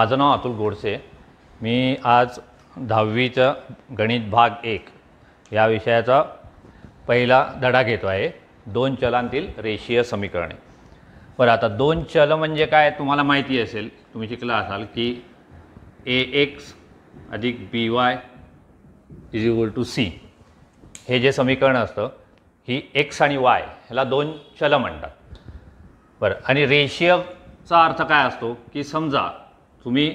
माझं नाव अतुल गोडसे मी आज दहावीचं गणित भाग एक या विषयाचा पहिला धडा घेतो आहे दोन चलांतील रेषीय समीकरणे बरं आता दोन चल म्हणजे काय तुम्हाला माहिती असेल तुम्ही शिकला असाल की ए एक्स अधिक B Y is equal to C हे जे समीकरण असतं ही एक्स आणि वाय ह्याला दोन चल म्हणतात बरं आणि रेषीयचा अर्थ काय असतो की समजा तुम्ही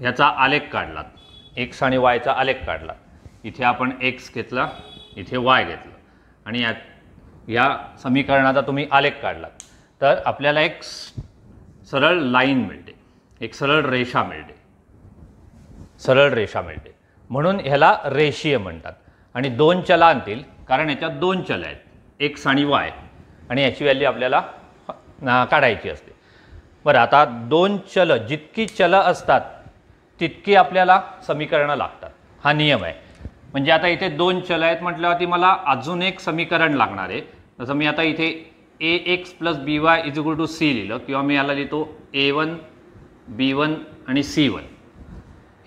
ह्याचा आलेख काढलात एक्स आणि वायचा आलेख काढला इथे आपण एक्स घेतला इथे वाय घेतलं आणि या या समीकरणाचा तुम्ही आलेख काढलात तर आपल्याला एक सरळ लाईन मिळते एक सरळ रेषा मिळते सरळ रेषा मिळते म्हणून ह्याला रेषीय म्हणतात आणि दोन चला आणतील कारण याच्यात दोन चल आहेत एक्स आणि वाय आणि याची व्हॅल्यू आपल्याला काढायची असते बरं आता दोन चल जितकी चल असतात तितकी आपल्याला समीकरणं लागतात हा नियम आहे म्हणजे आता इथे दोन चल आहेत म्हटल्यावरती मला अजून एक समीकरण लागणार आहे जसं मी आता इथे A X plus B Y is equal to C लिहिलं किंवा मी याला लिहितो ए वन बी वन आणि सी वन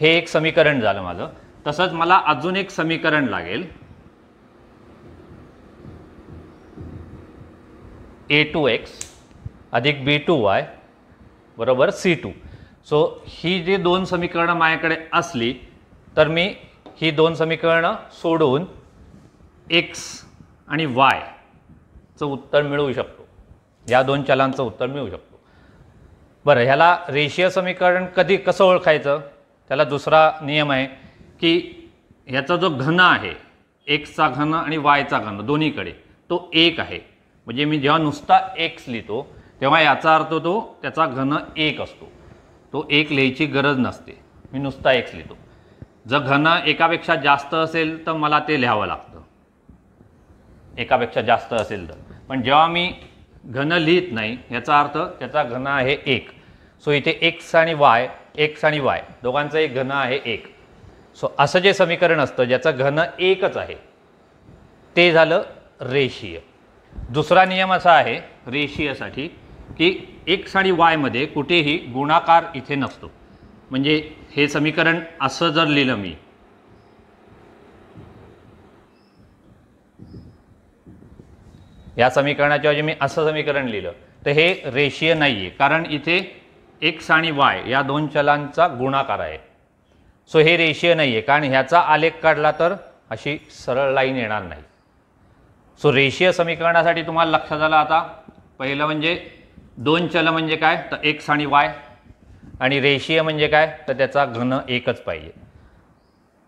हे एक समीकरण झालं माझं तसंच मला अजून एक समीकरण लागेल ए टू एक्स अधिक बी टू वाय बरोबर सी टू सो ही जी दोन समीकरणं माझ्याकडे असली तर मी ही दोन समीकरणं सोडून एक्स आणि वायचं उत्तर मिळवू शकतो या दोन चलांचं उत्तर मिळवू शकतो बरं ह्याला रेषीय समीकरण कधी कसं ओळखायचं त्याला दुसरा नियम आहे की ह्याचा जो घन आहे एक्सचा घन आणि वायचा घन दोन्हीकडे तो एक आहे म्हणजे मी जेव्हा नुसता एक्स लिहितो तेव्हा याचा अर्थ तो त्याचा घन एक असतो तो एक लिहायची गरज नसते मी नुसता एक्स लिहितो जर घन एकापेक्षा जास्त असेल तर मला ते लिहावं लागतं एकापेक्षा जास्त असेल तर पण जेव्हा मी घन लिहित नाही याचा अर्थ त्याचा घन आहे एक सो इथे एक्स आणि वाय एक्स आणि वाय दोघांचं एक घन आहे एक सो असं जे समीकरण असतं ज्याचं घन एकच आहे ते झालं रेषीय दुसरा नियम असा आहे रेषीयसाठी की एक्स आणि वायमध्ये कुठेही गुणाकार इथे नसतो म्हणजे हे समीकरण असं जर लिहिलं मी या समीकरणाच्या ऐवजी मी असं समीकरण लिहिलं तर हे रेषीय नाही आहे कारण इथे एक्स आणि वाय या दोन चलांचा गुणाकार आहे सो हे रेषीय नाही आहे कारण ह्याचा आलेख काढला तर अशी सरळ लाईन येणार नाही सो रेषीय समीकरणासाठी तुम्हाला लक्षात आलं आता पहिलं म्हणजे दोन चल म्हणजे काय तर एक्स आणि वाय आणि रेषीय म्हणजे काय तर त्याचा घन एकच पाहिजे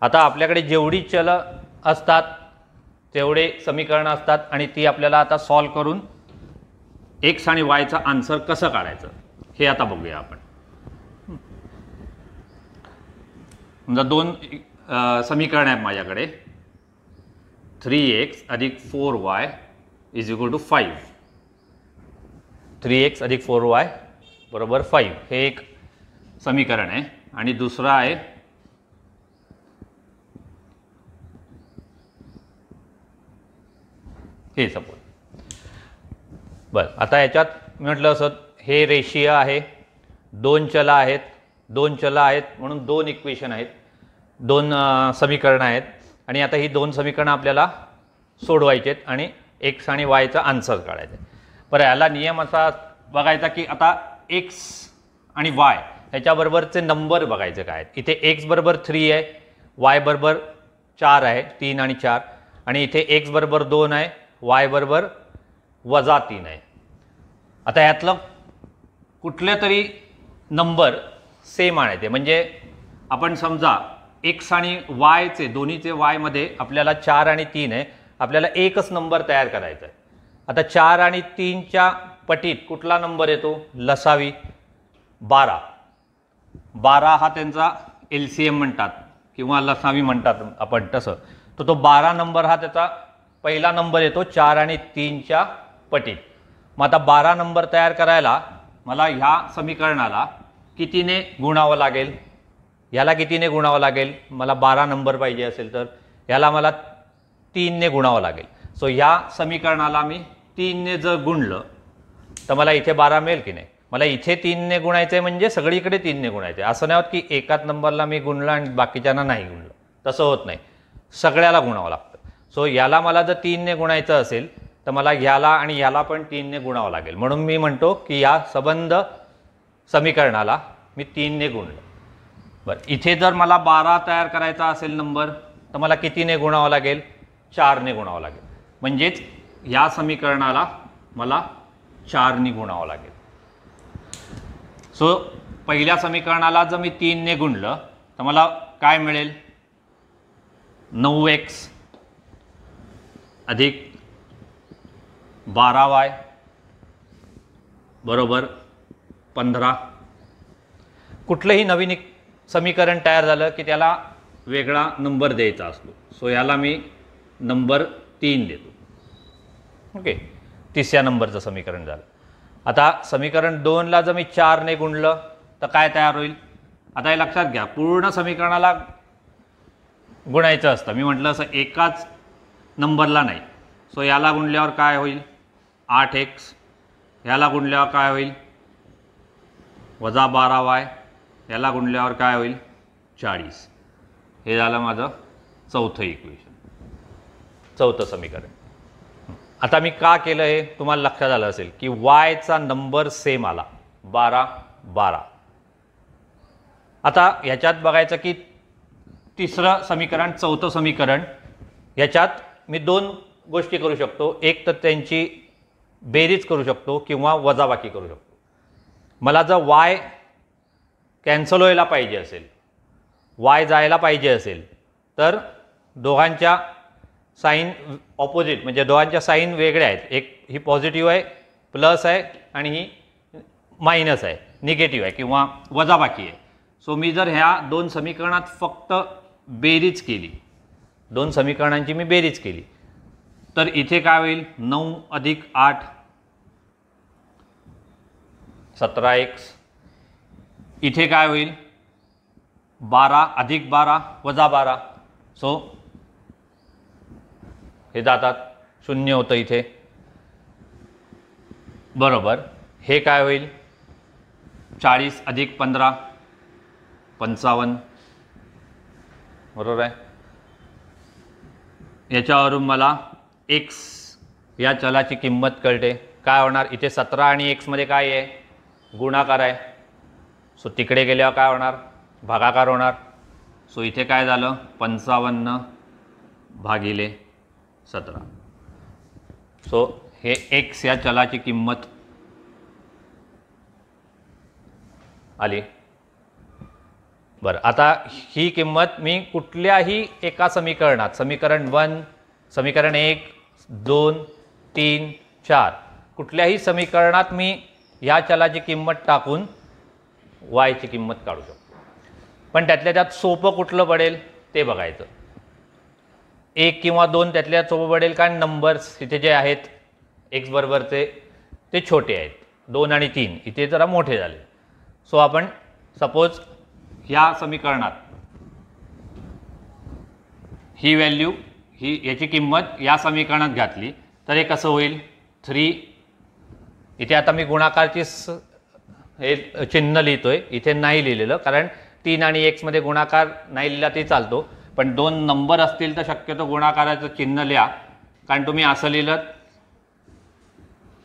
आता आपल्याकडे जेवढी चल असतात तेवढे समीकरणं असतात आणि ती आपल्याला आता सॉल्व करून एक्स आणि वायचा आन्सर कसं काढायचं हे आता बघूया आपण समजा म्हणजे दोन समीकरण आहेत माझ्याकडे थ्री एक्स अधिक four Y is equal to five three X अधिक फोर वाय बरोबर फाईव्ह हे एक समीकरण आहे आणि दुसरं आहे हे सपोज बर आता याच्यात मी म्हटलं असं हे रेषीय आहे दोन चला आहेत दोन चला आहेत म्हणून दोन इक्वेशन आहेत दोन समीकरणं आहेत आणि आता ही दोन समीकरणं आपल्याला सोडवायची आहेत आणि एक्स आणि वायचा आन्सर काढायचा आहे बरं याला नियम असा बघायचा की आता एक्स आणि वाय ह्याच्याबरोबरचे नंबर बघायचे काय इथे एक्स बरोबर थ्री आहे वाय बरोबर चार आहे तीन आणि चार आणि इथे एक्स बरोबर दोन आहे वाय बरोबर वजा तीन आहे आता यातलं कुठले तरी नंबर सेम आणायचे म्हणजे आपण समजा एक्स आणि वायचे दोन्हीचे वायमध्ये आपल्याला चार आणि तीन आहे आपल्याला एकच नंबर तयार करायचा आहे आता चार आणि तीनच्या पटीत कुठला नंबर येतो लसावी बारा बारा हा त्यांचा एल सी एम म्हणतात किंवा लसावी म्हणतात आपण तसं तर तो बारा नंबर हा त्याचा पहिला नंबर येतो चार आणि तीनच्या पटीत मग आता बारा नंबर तयार करायला मला ह्या समीकरणाला कितीने गुणावं लागेल याला कितीने गुणावं लागेल मला बारा नंबर पाहिजे असेल तर याला मला तीनने गुणावं लागेल सो ह्या समीकरणाला मी तीनने जर गुणलं तर मला इथे बारा मिळेल की नाही मला इथे तीनने गुणायचं आहे म्हणजे सगळीकडे तीनने गुणायचं आहे असं नाही होत की एकाच नंबरला मी गुणलं आणि बाकीच्यांना नाही गुणलं तसं होत नाही सगळ्याला गुणावं लागतं सो याला मला जर तीनने गुणायचं असेल तर मला याला आणि याला पण तीनने गुणावं लागेल म्हणून मी म्हणतो की या संबंध समीकरणाला मी तीनने गुणलं बरं इथे जर मला बारा तयार करायचा असेल नंबर तर मला कितीने गुणावं लागेल चारने गुणावं लागेल म्हणजेच या समीकरणाला मला चारने गुणावं लागेल सो पहिल्या समीकरणाला जर मी तीनने गुणलं तर मला काय मिळेल नऊ एक्स अधिक बारा वाय बरोबर पंधरा कुठलंही नवीन समीकरण तयार झालं की त्याला वेगळा नंबर द्यायचा असतो सो याला मी नंबर तीन देतो ओके तिसऱ्या नंबरचं समीकरण झालं आता समीकरण दोनला जर मी चारने गुणलं तर काय तयार होईल आता हे लक्षात घ्या पूर्ण समीकरणाला गुणायचं असतं मी म्हटलं असं एकाच नंबरला नाही सो याला गुणल्यावर काय होईल आठ एक्स ह्याला गुणल्यावर काय होईल वजा बारा वाय याला गुणल्यावर काय होईल चाळीस हे झालं माझं चौथं इक्वेशन चौथं समीकरण आता मी का केलं हे तुम्हाला लक्षात आलं असेल की वायचा नंबर सेम आला बारा बारा आता याच्यात बघायचं की तिसरं समीकरण चौथं समीकरण याच्यात मी दोन गोष्टी करू शकतो एक तर त्यांची बेरीज करू शकतो किंवा वजाबाकी करू शकतो मला जर वाय कॅन्सल व्हायला पाहिजे असेल वाय जायला पाहिजे असेल तर दोघांच्या साईन ऑपोजिट म्हणजे दोघांच्या साईन वेगळ्या आहेत एक ही पॉझिटिव्ह आहे प्लस आहे आणि ही मायनस आहे निगेटिव्ह आहे किंवा वजाबाकी आहे सो मी जर ह्या दोन समीकरणात फक्त बेरीज केली दोन समीकरणांची मी बेरीज केली तर इथे काय होईल नऊ अधिक आठ सतरा एक्स इथे काय होईल बारा अधिक बारा वजा बारा सो ते जातात शून्य होतं इथे बरोबर हे काय होईल चाळीस अधिक पंधरा पंचावन्न बरोबर आहे याच्यावरून मला एक्स या चलाची किंमत कळते काय होणार इथे सतरा आणि एक्समध्ये काय आहे गुणाकार आहे सो तिकडे गेल्यावर काय होणार भागाकार होणार सो इथे काय झालं पंचावन्न भागिले सतरा सो हे एक्स या चलाची किंमत आली बरं आता ही किंमत मी कुठल्याही एका समीकरणात समीकरण वन समीकरण एक दोन तीन चार कुठल्याही समीकरणात मी या चलाची किंमत टाकून वायची किंमत काढू शकतो पण त्यातल्या त्यात सोपं कुठलं पडेल ते बघायचं एक किंवा दोन त्यातल्या सोबत पडेल कारण नंबर्स इथे जे आहेत एक्स बरोबरचे ते छोटे आहेत दोन आणि तीन इथे जरा मोठे झाले सो आपण सपोज ह्या समीकरणात ही व्हॅल्यू ही याची किंमत या समीकरणात घातली तर हे कसं होईल थ्री इथे आता मी गुणाकारची हे चिन्ह लिहितो आहे इथे नाही लिहिलेलं कारण तीन आणि एक्समध्ये गुणाकार नाही लिहिला ते चालतो पण दोन नंबर असतील तर शक्यतो गुणाकाराचं चिन्ह लिहा कारण तुम्ही असं लिहिलं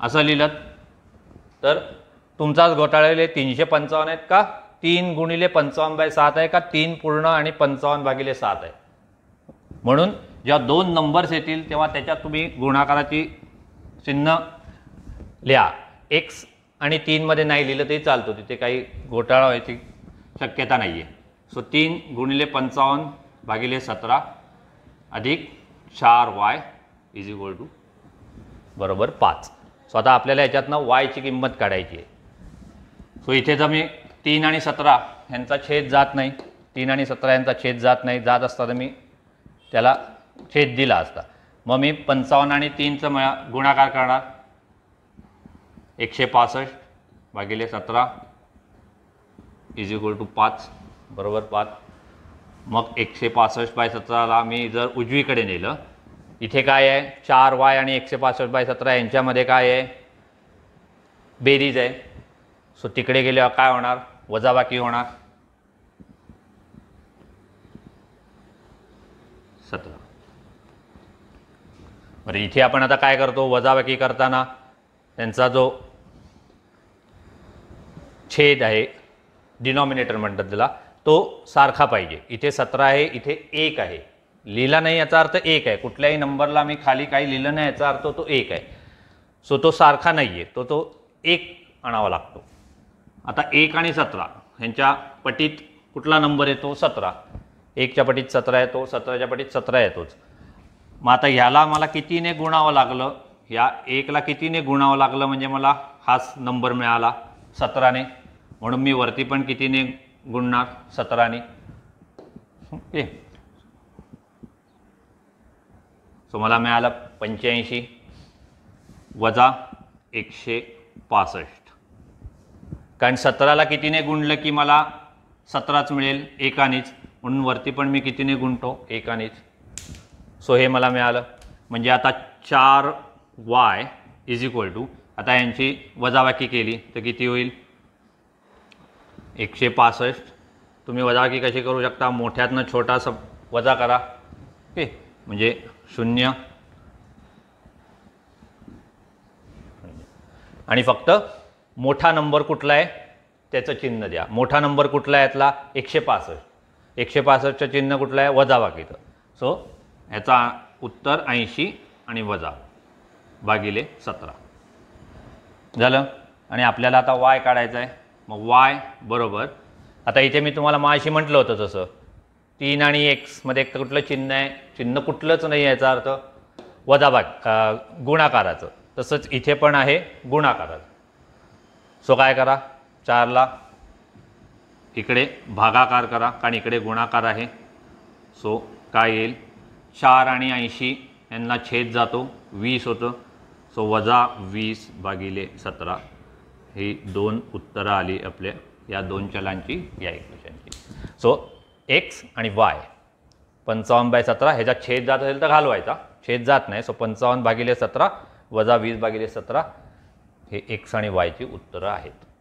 असं लिहिलं तर तुमचाच घोटाळलेले तीनशे पंचावन्न आहेत का तीन गुणिले पंचावन्न बाय सात आहे का तीन पूर्ण आणि पंचावन्न भागिले सात आहे म्हणून जेव्हा दोन नंबर्स येतील तेव्हा त्याच्यात तुम्ही गुणाकाराची चिन्ह लिहा एक्स आणि तीनमध्ये नाही लिहिलं तरी चालतो तिथे काही घोटाळा व्हायची शक्यता नाही आहे सो तीन गुणिले पंचावन्न भागिले सतरा अधिक चार वाय इज इक्वल टू बरोबर पाच सो आता आपल्याला याच्यातनं वायची किंमत काढायची आहे सो इथे जर मी तीन आणि सतरा ह्यांचा छेद जात नाही तीन आणि सतरा यांचा छेद जात नाही जात असताना मी त्याला छेद दिला असता मग मी पंचावन्न आणि तीनचं मला गुणाकार करणार एकशे पासष्ट भागिले सतरा इज इक्वल टू पाच बरोबर पाच मग एकशे पासष्ट बाय सतराला मी जर उजवीकडे नेलं इथे काय आहे चार वाय आणि एकशे पासष्ट बाय सतरा यांच्यामध्ये काय आहे बेरीज आहे सो तिकडे गेल्यावर काय होणार वजाबाकी होणार सतरा बरं इथे आपण आता काय करतो वजाबाकी करताना त्यांचा जो छेद आहे डिनॉमिनेटर म्हणतात त्याला तो सारखा पाहिजे इथे सतरा आहे इथे एक आहे लिहिला नाही याचा अर्थ एक आहे कुठल्याही नंबरला मी खाली काही लिहिलं नाही याचा अर्थ तो एक आहे सो तो सारखा नाही आहे तो तो एक आणावा लागतो आता एक आणि सतरा ह्यांच्या पटीत कुठला नंबर येतो सतरा एकच्या पटीत सतरा येतो सतराच्या पटीत सतरा येतोच मग आता ह्याला मला कितीने गुणावं लागलं या एकला कितीने गुणावं लागलं म्हणजे मला हाच नंबर मिळाला सतराने म्हणून मी वरती पण कितीने गुणणार सतराने ओके सो मला मिळालं पंच्याऐंशी वजा एकशे पासष्ट कारण सतराला कितीने गुणलं की मला सतराच मिळेल एकानेच म्हणून वरती पण मी कितीने गुणतो एकानेच सो हे मला मिळालं म्हणजे आता चार वाय इज इक्वल टू आता यांची वजाबाकी केली तर किती होईल एकशे पासष्ट तुम्ही वजा कशी करू शकता मोठ्यातनं छोटा सब वजा करा ओके म्हणजे शून्य आणि फक्त मोठा नंबर कुठला आहे त्याचं चिन्ह द्या मोठा नंबर कुठला आहे यातला एकशे पासष्ट एकशे पासष्टचं चिन्ह कुठलं आहे वजा बाकीचं सो याचा उत्तर ऐंशी आणि वजा भागिले सतरा झालं आणि आपल्याला आता वाय काढायचं आहे मग वाय बरोबर आता इथे मी तुम्हाला माशी म्हटलं होतं तसं तीन आणि एक्समध्ये कुठलं चिन्ह आहे चिन्ह कुठलंच नाही याचा अर्थ वजाबाग गुणाकाराचं तसंच इथे पण आहे गुणाकाराचं सो काय करा चारला इकडे भागाकार करा कारण इकडे गुणाकार आहे सो काय येईल चार आणि ऐंशी यांना छेद जातो वीस होतं सो वजा वीस भागिले सतरा ही दोन उत्तरं आली आपले या दोन चलांची या इक्वेशनची सो एक्स आणि वाय पंचावन्न बाय सतरा ह्याचा छेद जात असेल तर घालवायचा छेद जात नाही सो पंचावन्न भागिले सतरा वजा वीस भागिले सतरा हे एक्स आणि वायची उत्तरं आहेत